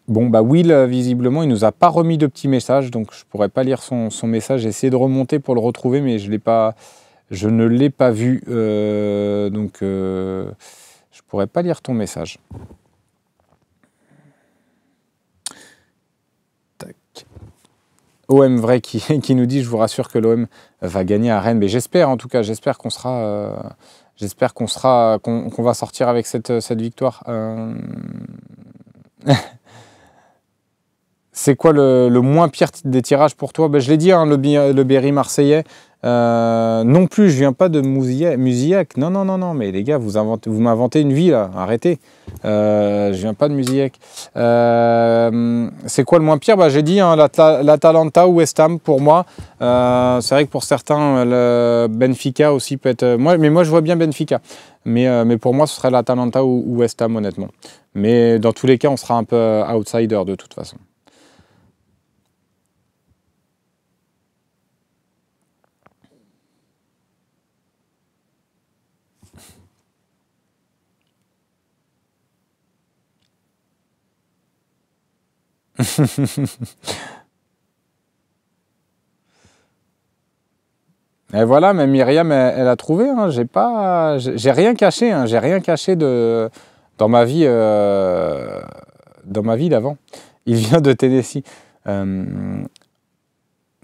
Bon, bah Will, visiblement, il ne nous a pas remis de petit message, donc je pourrais pas lire son, message. J'ai essayé de remonter pour le retrouver, mais je, pas, je ne l'ai pas vu. donc pourrais pas lire ton message. OM vrai qui, qui, nous dit, je vous rassure que l'OM va gagner à Rennes, mais j'espère en tout cas, j'espère qu'on sera, euh, j'espère qu'on sera, qu'on va sortir avec cette, euh, victoire. Euh, c'est quoi le, moins pire des tirages pour toi ben, Je l'ai dit, hein, le, le Berry marseillais, euh, non plus, je viens pas de Musillac. Non, non, non, non, mais les gars, vous, m'inventez une vie là, arrêtez. Euh, je viens pas de Musillac. Euh, c'est quoi le moins pire bah, J'ai dit hein, l'Atalanta ou West Ham pour moi. c'est vrai que pour certains, le Benfica aussi peut être. Moi, mais moi, je vois bien Benfica. Mais, pour moi, ce serait l'Atalanta ou West Ham, honnêtement. Mais dans tous les cas, on sera un peu outsider de toute façon. Et voilà, mais Myriam, elle, a trouvé. Hein. j'ai pas, j'ai rien caché. Hein. j'ai rien caché de dans ma vie, euh, dans ma vie d'avant. Il vient de Tennessee. Euh,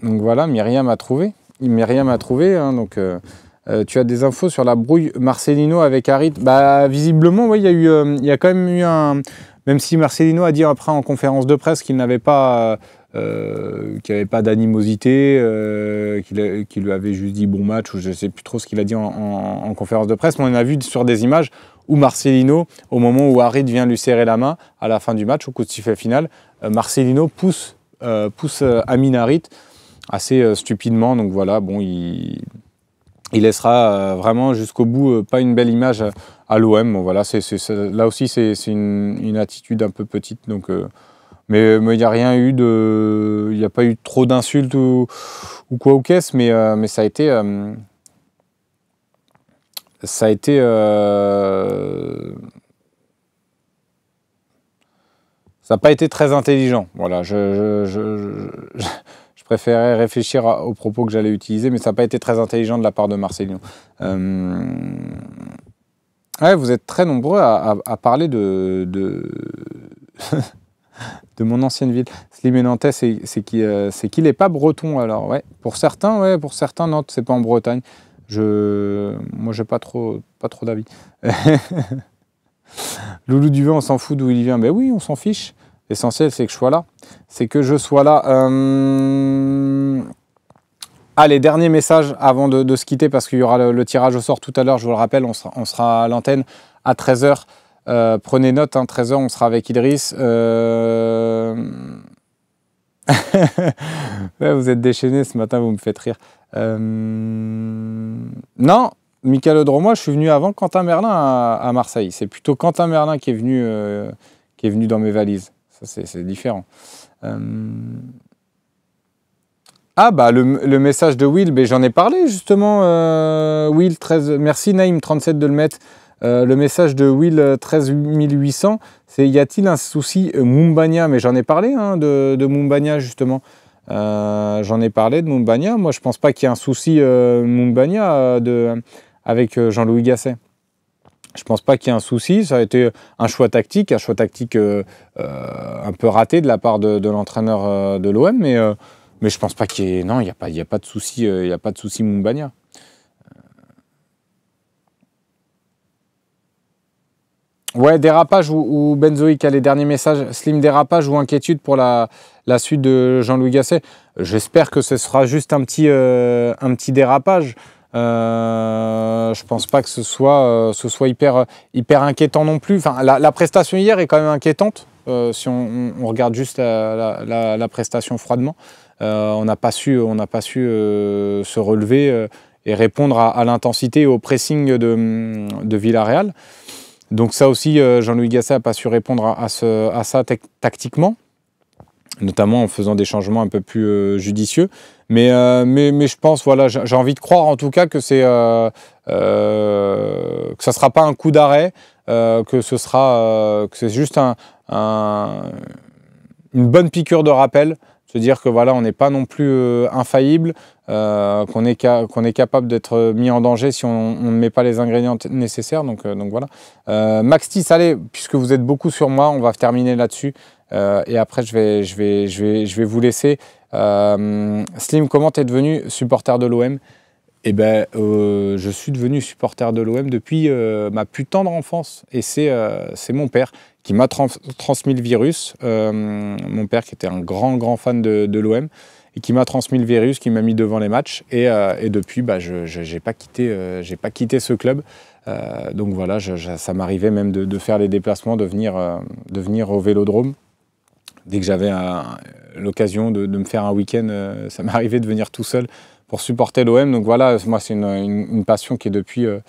donc voilà, Myriam a trouvé. Myriam a trouvé. Hein. donc euh, tu as des infos sur la brouille Marcelino avec Harit Bah visiblement, il y a eu, il y a quand même eu un, même si Marcelino a dit après en conférence de presse qu'il n'avait pas, euh, euh, pas d'animosité, euh, qu'il lui avait juste dit bon match, ou je ne sais plus trop ce qu'il a dit en, conférence de presse, mais on a vu sur des images où Marcelino, au moment où Harit vient lui serrer la main à la fin du match, au coup de sifflet final, Marcelino pousse, pousse Amin Harit assez stupidement, donc voilà, bon, il il laissera vraiment jusqu'au bout pas une belle image à l'OM. Voilà, c'est, là aussi, c'est, une, attitude un peu petite. Donc, euh, mais il n'y a rien eu de. Il n'y a pas eu trop d'insultes ou, quoi ou qu'est-ce, mais, euh, ça a été. Euh, ça a été. ça n'a pas été très intelligent. Voilà, je, je, préférais réfléchir aux propos que j'allais utiliser, mais ça n'a pas été très intelligent de la part de Marcelino. Ouais, vous êtes très nombreux à, parler de, de, mon ancienne ville. Slimé Nantais, c'est qu'il n'est pas breton alors. Ouais. Pour certains, ouais, pour certains, non, c'est pas en Bretagne. Je, moi, j'ai pas trop, pas trop d'avis. Loulou Duvet, on s'en fout d'où il vient. Mais ben oui, on s'en fiche. L'essentiel, c'est que je sois là. C'est que je sois là. Euh, Allez, ah, dernier message avant de, se quitter parce qu'il y aura le, tirage au sort tout à l'heure, je vous le rappelle, on sera, à l'antenne à 13h. Euh, prenez note, 13h, hein, on sera avec Idriss. Euh, vous êtes déchaîné ce matin, vous me faites rire. Euh... Non, Michael Audromois, je suis venu avant Quentin Merlin à, Marseille. C'est plutôt Quentin Merlin qui est venu, euh, qui est venu dans mes valises. c'est différent. Ah bah le, message de Will, j'en ai parlé justement, euh, Will 13, merci Naïm 37 de le mettre. Euh, le message de Will 13800, euh, c'est y a-t-il un souci Mumbania Mais j'en ai parlé hein, de, de, Mumbania justement. j'en ai parlé de Mumbania. Moi, je pense pas qu'il y ait un souci Mumbania de, avec Jean-Louis Gasset. Je pense pas qu'il y ait un souci. Ça a été un choix tactique, un choix tactique un peu raté de la part de, l'entraîneur de l'OM, mais mais je pense pas qu'il y ait. Non, il n'y a, pas, de souci, euh, il n'y a pas de souci Mumbania. Euh. Ouais, dérapage ou, ou, a les derniers messages. Slim dérapage ou inquiétude pour la, suite de Jean-Louis Gasset. J'espère que ce sera juste un petit, euh, dérapage. Je je pense pas que ce soit, hyper, inquiétant non plus. Enfin, la, prestation hier est quand même inquiétante, si on, regarde juste la prestation froidement. Euh, on n'a pas su, euh, se relever euh, et répondre à, l'intensité et au pressing de, de Villarreal. Donc ça aussi, Jean-Louis Gasset n'a pas su répondre à, ça tactiquement, notamment en faisant des changements un peu plus judicieux. Mais, je pense, voilà, j'ai envie de croire en tout cas que, c'est, que ça ne sera pas un coup d'arrêt, que, ce sera, que c'est juste une bonne piqûre de rappel à dire que voilà, on n'est pas non plus euh, infaillible, euh, qu'on est, est, capable d'être euh, mis en danger si on, ne met pas les ingrédients nécessaires. Donc, donc voilà. Max Tis, allez, puisque vous êtes beaucoup sur moi, on va terminer là-dessus. et après, je vais, je vais, je vais, je vais vous laisser. Slim, comment tu es devenu supporter de l'OM eh ben, euh, je suis devenu supporter de l'OM depuis euh, ma plus tendre enfance. Et c'est euh, mon père qui m'a transmis le virus. mon père qui était un grand, grand fan de, l'OM et qui m'a transmis le virus, qui m'a mis devant les matchs. Et, et depuis, bah, je n'ai pas, quitté, pas quitté ce club. donc voilà, ça m'arrivait même de, faire les déplacements, de venir, de venir au vélodrome. Dès que j'avais l'occasion de, me faire un week-end, ça m'arrivait de venir tout seul pour supporter l'OM. Donc voilà, moi, c'est une, passion qui est depuis, euh,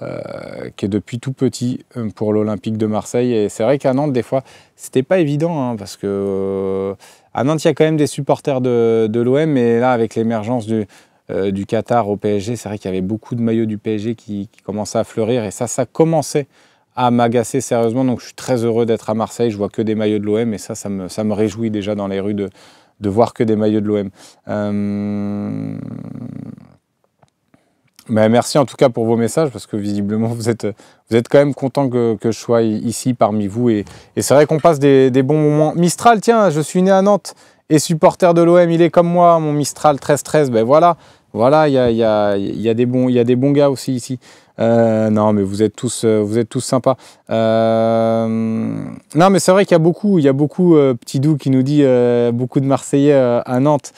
euh, qui est depuis tout petit euh, pour l'Olympique de Marseille. Et c'est vrai qu'à Nantes, des fois, c'était pas évident, hein, parce que à Nantes, il y a quand même des supporters de, l'OM, mais là, avec l'émergence du, Qatar au PSG, c'est vrai qu'il y avait beaucoup de maillots du PSG qui, qui, commençaient à fleurir, et ça, ça commençait à m'agacer sérieusement. Donc je suis très heureux d'être à Marseille, je vois que des maillots de l'OM, et ça, ça me, ça me réjouit déjà dans les rues de de voir que des maillots de l'OM. Mais euh, bah, merci en tout cas pour vos messages parce que visiblement vous êtes, vous êtes quand même content que, je sois ici parmi vous et, c'est vrai qu'on passe des, bons moments. Mistral, tiens, je suis né à Nantes et supporter de l'OM, il est comme moi, mon Mistral 13-13, ben voilà, voilà, il y a, des bons, y a des bons gars aussi ici. Euh, non, mais vous êtes tous, euh, vous êtes tous sympas. Euh, non, mais c'est vrai qu'il y a beaucoup, il y a beaucoup Petit Doux qui nous dit beaucoup de Marseillais à Nantes.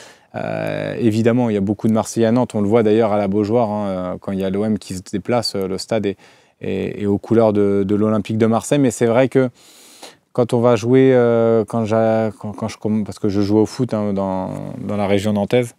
évidemment, il y a beaucoup de Marseillais à Nantes. On le voit d'ailleurs à la Beaujoire hein, quand il y a l'OM qui se déplace, le stade est, aux couleurs de, l'Olympique de Marseille. Mais c'est vrai que quand on va jouer, quand, je, parce que je joue au foot hein, dans, dans la région nantaise.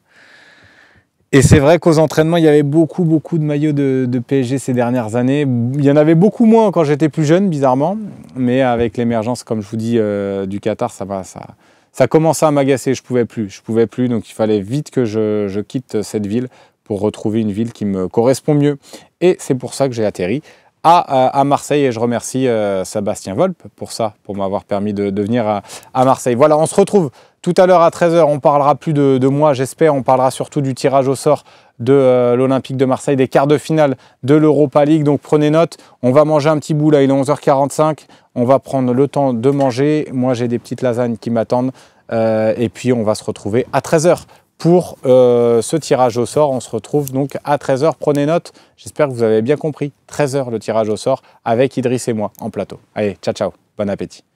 Et c'est vrai qu'aux entraînements, il y avait beaucoup, beaucoup de maillots de, PSG ces dernières années. Il y en avait beaucoup moins quand j'étais plus jeune, bizarrement. Mais avec l'émergence, comme je vous dis, euh, du Qatar, ça va, ça, commençait à m'agacer. Je pouvais plus, je pouvais plus. Donc il fallait vite que je, quitte cette ville pour retrouver une ville qui me correspond mieux. Et c'est pour ça que j'ai atterri à, euh, Marseille et je remercie euh, Sébastien Volpe pour ça, pour m'avoir permis de, de venir à, Marseille. Voilà, on se retrouve tout à l'heure à 13h, on parlera plus de, moi, j'espère. On parlera surtout du tirage au sort de euh, l'Olympique de Marseille, des quarts de finale de l'Europa League. Donc prenez note, on va manger un petit bout là, il est 11h45. On va prendre le temps de manger. Moi, j'ai des petites lasagnes qui m'attendent. Euh, et puis, on va se retrouver à 13h pour euh, ce tirage au sort. On se retrouve donc à 13h. Prenez note, j'espère que vous avez bien compris. 13h le tirage au sort avec Idriss et moi en plateau. Allez, ciao, ciao. Bon appétit.